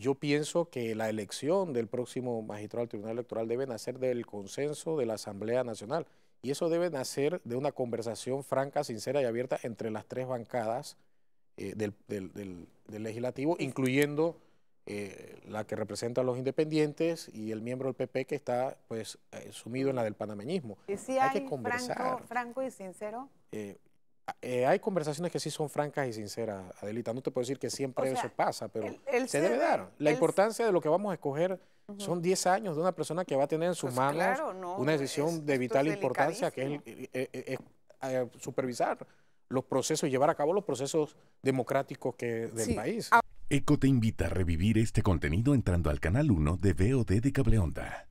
Yo pienso que la elección del próximo magistrado del Tribunal Electoral debe nacer del consenso de la Asamblea Nacional y eso debe nacer de una conversación franca, sincera y abierta entre las tres bancadas eh, del, legislativo, incluyendo eh, la que representa a los independientes y el miembro del PP que está pues eh, sumido en la del panameñismo. ¿Y si hay, que conversar. franco y sincero? Eh, hay conversaciones que sí son francas y sinceras, Adelita. No te puedo decir que siempre eso pasa, pero se debe dar. La importancia de lo que vamos a escoger son 10 años de una persona que va a tener en sus pues manos una decisión de vital importancia, que es, eh, eh, supervisar los procesos y llevar a cabo los procesos democráticos del país. Ah. Eco te invita a revivir este contenido entrando al canal 1 de VOD de Cableonda.